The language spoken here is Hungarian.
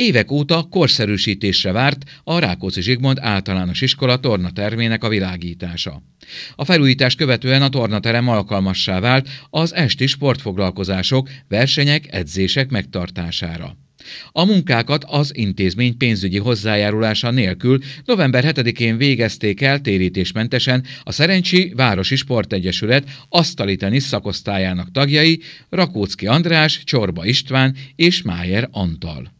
évek óta korszerűsítésre várt a Rákóczi Zsigmond általános iskola tornatermének a világítása. A felújítás követően a tornaterem alkalmassá vált az esti sportfoglalkozások, versenyek, edzések megtartására. A munkákat az intézmény pénzügyi hozzájárulása nélkül november 7-én végezték el térítésmentesen a Szerencsi Városi Sportegyesület asztali tenisz szakosztályának tagjai Rakócki András, Csorba István és Májer Antal.